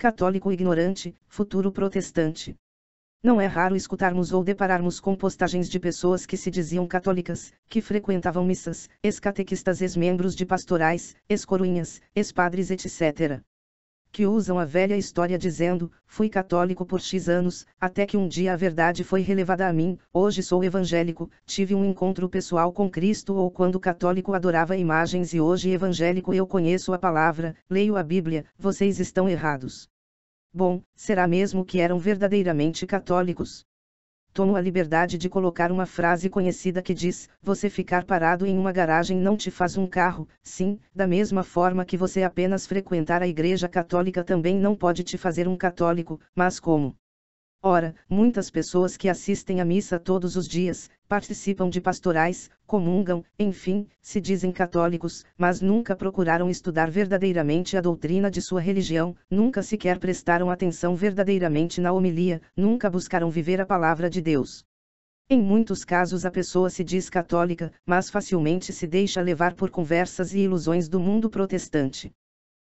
católico ignorante, futuro protestante. Não é raro escutarmos ou depararmos com postagens de pessoas que se diziam católicas, que frequentavam missas, ex-catequistas ex-membros de pastorais, ex-coruinhas, ex-padres etc que usam a velha história dizendo: fui católico por X anos, até que um dia a verdade foi relevada a mim, hoje sou evangélico, tive um encontro pessoal com Cristo ou quando católico adorava imagens e hoje evangélico eu conheço a palavra, leio a Bíblia, vocês estão errados. Bom, será mesmo que eram verdadeiramente católicos? tomo a liberdade de colocar uma frase conhecida que diz: Você ficar parado em uma garagem não te faz um carro, sim, da mesma forma que você apenas frequentar a Igreja Católica também não pode te fazer um católico, mas como Ora, muitas pessoas que assistem à missa todos os dias, participam de pastorais, comungam, enfim, se dizem católicos, mas nunca procuraram estudar verdadeiramente a doutrina de sua religião, nunca sequer prestaram atenção verdadeiramente na homilia, nunca buscaram viver a palavra de Deus. Em muitos casos a pessoa se diz católica, mas facilmente se deixa levar por conversas e ilusões do mundo protestante.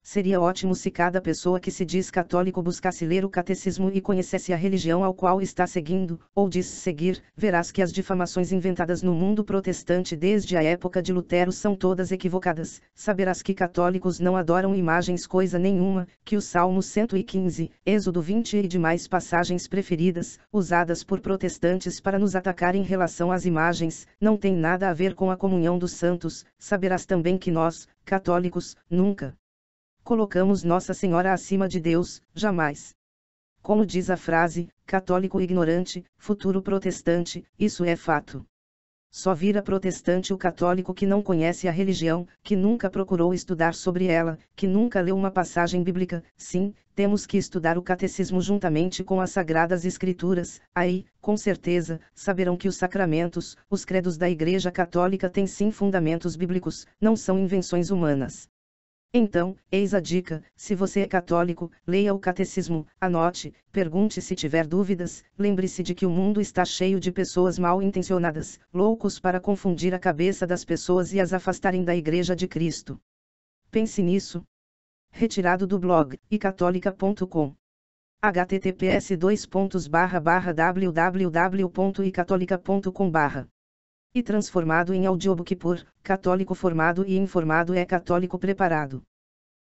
Seria ótimo se cada pessoa que se diz católico buscasse ler o catecismo e conhecesse a religião ao qual está seguindo, ou diz seguir, verás que as difamações inventadas no mundo protestante desde a época de Lutero são todas equivocadas, saberás que católicos não adoram imagens coisa nenhuma, que o Salmo 115, Êxodo 20 e demais passagens preferidas, usadas por protestantes para nos atacar em relação às imagens, não tem nada a ver com a comunhão dos santos, saberás também que nós, católicos, nunca colocamos Nossa Senhora acima de Deus, jamais. Como diz a frase, católico ignorante, futuro protestante, isso é fato. Só vira protestante o católico que não conhece a religião, que nunca procurou estudar sobre ela, que nunca leu uma passagem bíblica. Sim, temos que estudar o catecismo juntamente com as sagradas escrituras. Aí, com certeza, saberão que os sacramentos, os credos da Igreja Católica têm sim fundamentos bíblicos, não são invenções humanas. Então, eis a dica: se você é católico, leia o catecismo, anote, pergunte se tiver dúvidas, lembre-se de que o mundo está cheio de pessoas mal intencionadas, loucos para confundir a cabeça das pessoas e as afastarem da Igreja de Cristo. Pense nisso. Retirado do blog icatólica.com https www.icatolica.com e transformado em audiobook por católico formado e informado é católico preparado.